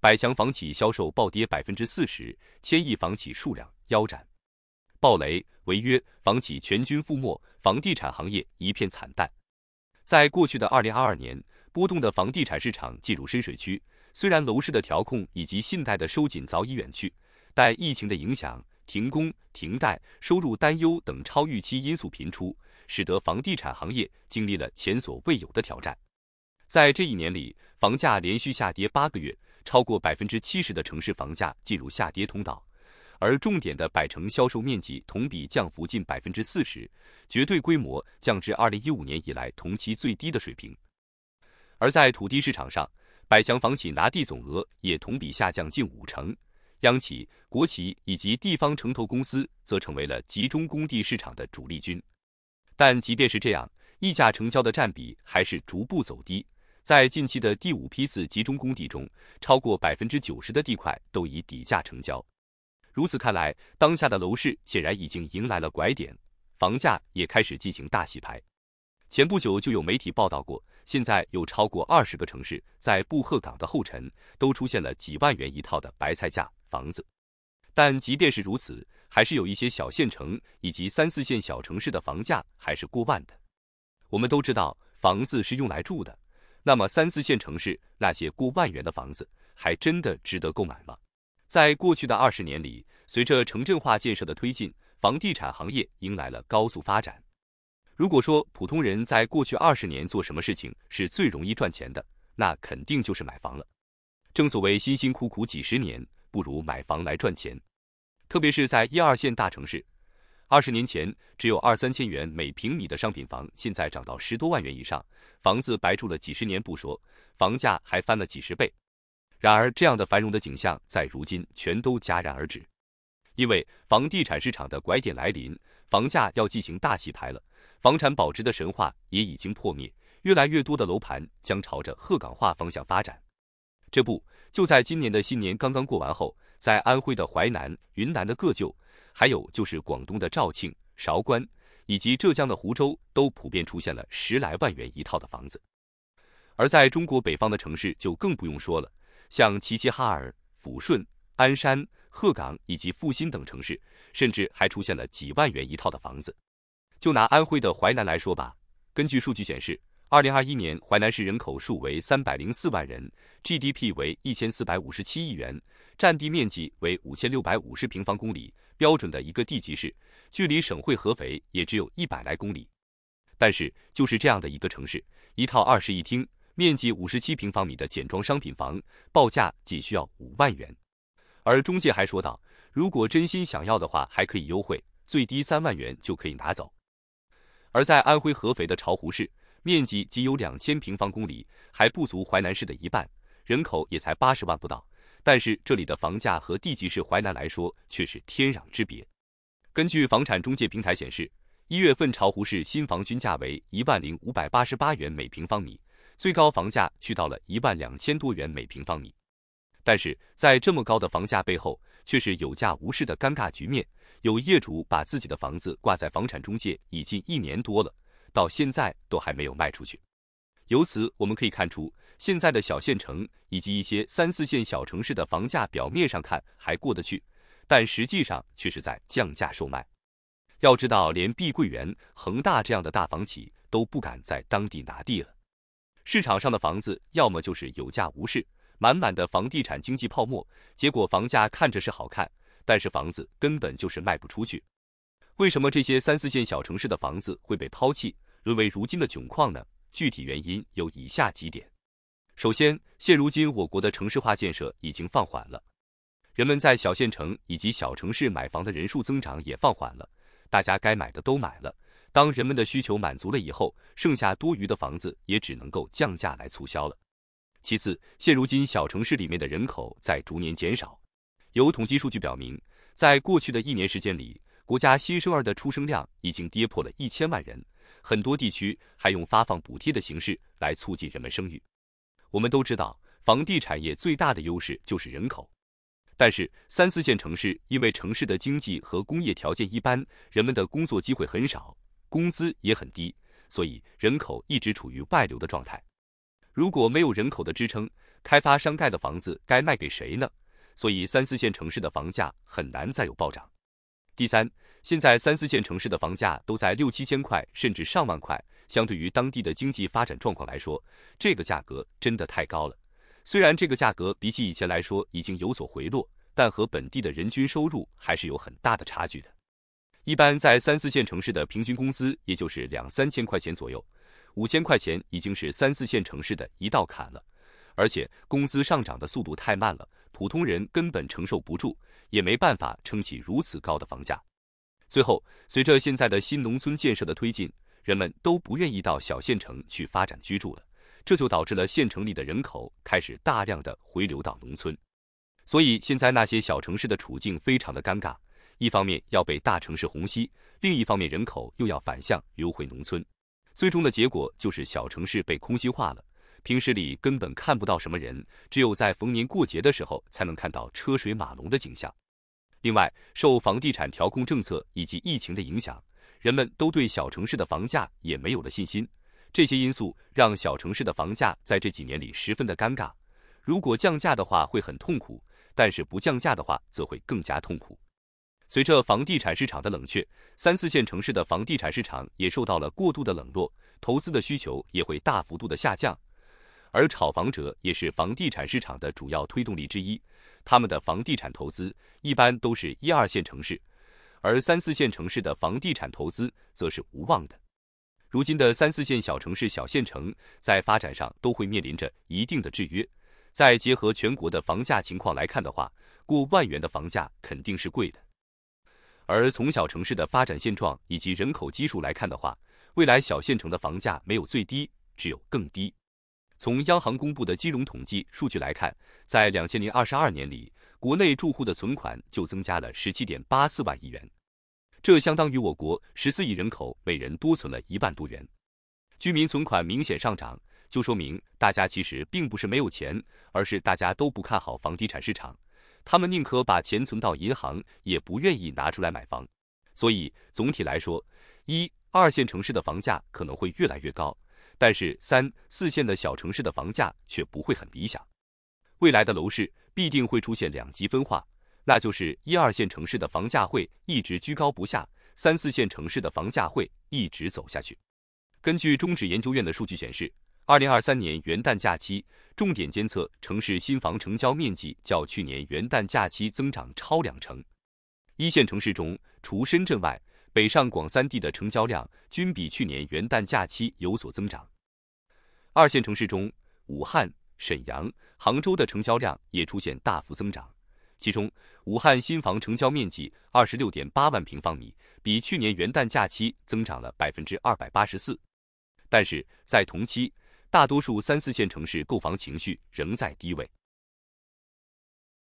百强房企销售暴跌百分之四十，千亿房企数量腰斩，暴雷、违约，房企全军覆没，房地产行业一片惨淡。在过去的二零二二年，波动的房地产市场进入深水区。虽然楼市的调控以及信贷的收紧早已远去，但疫情的影响、停工、停贷、收入担忧等超预期因素频出，使得房地产行业经历了前所未有的挑战。在这一年里，房价连续下跌八个月。超过百分之七十的城市房价进入下跌通道，而重点的百城销售面积同比降幅近百分之四十，绝对规模降至二零一五年以来同期最低的水平。而在土地市场上，百强房企拿地总额也同比下降近五成，央企、国企以及地方城投公司则成为了集中供地市场的主力军。但即便是这样，溢价成交的占比还是逐步走低。在近期的第五批次集中供地中，超过百分之九十的地块都以底价成交。如此看来，当下的楼市显然已经迎来了拐点，房价也开始进行大洗牌。前不久就有媒体报道过，现在有超过二十个城市在布鹤港的后尘，都出现了几万元一套的白菜价房子。但即便是如此，还是有一些小县城以及三四线小城市的房价还是过万的。我们都知道，房子是用来住的。那么三四线城市那些过万元的房子，还真的值得购买吗？在过去的二十年里，随着城镇化建设的推进，房地产行业迎来了高速发展。如果说普通人在过去二十年做什么事情是最容易赚钱的，那肯定就是买房了。正所谓辛辛苦苦几十年，不如买房来赚钱。特别是在一二线大城市。二十年前只有二三千元每平米的商品房，现在涨到十多万元以上，房子白住了几十年不说，房价还翻了几十倍。然而，这样的繁荣的景象在如今全都戛然而止，因为房地产市场的拐点来临，房价要进行大洗牌了，房产保值的神话也已经破灭，越来越多的楼盘将朝着鹤岗化方向发展。这不，就在今年的新年刚刚过完后，在安徽的淮南、云南的个旧。还有就是广东的肇庆、韶关，以及浙江的湖州，都普遍出现了十来万元一套的房子。而在中国北方的城市就更不用说了，像齐齐哈尔、抚顺、鞍山、鹤岗以及阜新等城市，甚至还出现了几万元一套的房子。就拿安徽的淮南来说吧，根据数据显示，二零二一年淮南市人口数为三百零四万人，GDP 为一千四百五十七亿元。占地面积为五千六百五十平方公里，标准的一个地级市，距离省会合肥也只有一百来公里。但是，就是这样的一个城市，一套二室一厅，面积五十七平方米的简装商品房，报价仅需要五万元。而中介还说道，如果真心想要的话，还可以优惠，最低三万元就可以拿走。而在安徽合肥的巢湖市，面积仅有两千平方公里，还不足淮南市的一半，人口也才八十万不到。但是这里的房价和地级市淮南来说却是天壤之别。根据房产中介平台显示，一月份巢湖市新房均价为一万零五百八十八元每平方米，最高房价去到了一万两千多元每平方米。但是在这么高的房价背后，却是有价无市的尴尬局面。有业主把自己的房子挂在房产中介已近一年多了，到现在都还没有卖出去。由此我们可以看出。现在的小县城以及一些三四线小城市的房价，表面上看还过得去，但实际上却是在降价售卖。要知道，连碧桂园、恒大这样的大房企都不敢在当地拿地了。市场上的房子要么就是有价无市，满满的房地产经济泡沫，结果房价看着是好看，但是房子根本就是卖不出去。为什么这些三四线小城市的房子会被抛弃，沦为如今的窘况呢？具体原因有以下几点。首先，现如今我国的城市化建设已经放缓了，人们在小县城以及小城市买房的人数增长也放缓了，大家该买的都买了。当人们的需求满足了以后，剩下多余的房子也只能够降价来促销了。其次，现如今小城市里面的人口在逐年减少，有统计数据表明，在过去的一年时间里，国家新生儿的出生量已经跌破了一千万人，很多地区还用发放补贴的形式来促进人们生育。我们都知道，房地产业最大的优势就是人口。但是三四线城市因为城市的经济和工业条件一般，人们的工作机会很少，工资也很低，所以人口一直处于外流的状态。如果没有人口的支撑，开发商盖的房子该卖给谁呢？所以三四线城市的房价很难再有暴涨。第三，现在三四线城市的房价都在六七千块，甚至上万块。相对于当地的经济发展状况来说，这个价格真的太高了。虽然这个价格比起以前来说已经有所回落，但和本地的人均收入还是有很大的差距的。一般在三四线城市的平均工资也就是两三千块钱左右，五千块钱已经是三四线城市的一道坎了。而且工资上涨的速度太慢了，普通人根本承受不住，也没办法撑起如此高的房价。最后，随着现在的新农村建设的推进。人们都不愿意到小县城去发展居住了，这就导致了县城里的人口开始大量的回流到农村，所以现在那些小城市的处境非常的尴尬，一方面要被大城市虹吸，另一方面人口又要反向流回农村，最终的结果就是小城市被空心化了，平时里根本看不到什么人，只有在逢年过节的时候才能看到车水马龙的景象。另外，受房地产调控政策以及疫情的影响。人们都对小城市的房价也没有了信心，这些因素让小城市的房价在这几年里十分的尴尬。如果降价的话会很痛苦，但是不降价的话则会更加痛苦。随着房地产市场的冷却，三四线城市的房地产市场也受到了过度的冷落，投资的需求也会大幅度的下降。而炒房者也是房地产市场的主要推动力之一，他们的房地产投资一般都是一二线城市。而三四线城市的房地产投资则是无望的。如今的三四线小城市、小县城在发展上都会面临着一定的制约。再结合全国的房价情况来看的话，过万元的房价肯定是贵的。而从小城市的发展现状以及人口基数来看的话，未来小县城的房价没有最低，只有更低。从央行公布的金融统计数据来看，在两千零二十二年里。国内住户的存款就增加了十七点八四万亿元，这相当于我国十四亿人口每人多存了一万多元。居民存款明显上涨，就说明大家其实并不是没有钱，而是大家都不看好房地产市场，他们宁可把钱存到银行，也不愿意拿出来买房。所以总体来说，一二线城市的房价可能会越来越高，但是三四线的小城市的房价却不会很理想。未来的楼市必定会出现两极分化，那就是一二线城市的房价会一直居高不下，三四线城市的房价会一直走下去。根据中指研究院的数据显示，二零二三年元旦假期，重点监测城市新房成交面积较去年元旦假期增长超两成。一线城市中，除深圳外，北上广三地的成交量均比去年元旦假期有所增长。二线城市中，武汉。沈阳、杭州的成交量也出现大幅增长，其中武汉新房成交面积二十六点八万平方米，比去年元旦假期增长了百分之二百八十四。但是，在同期，大多数三四线城市购房情绪仍在低位。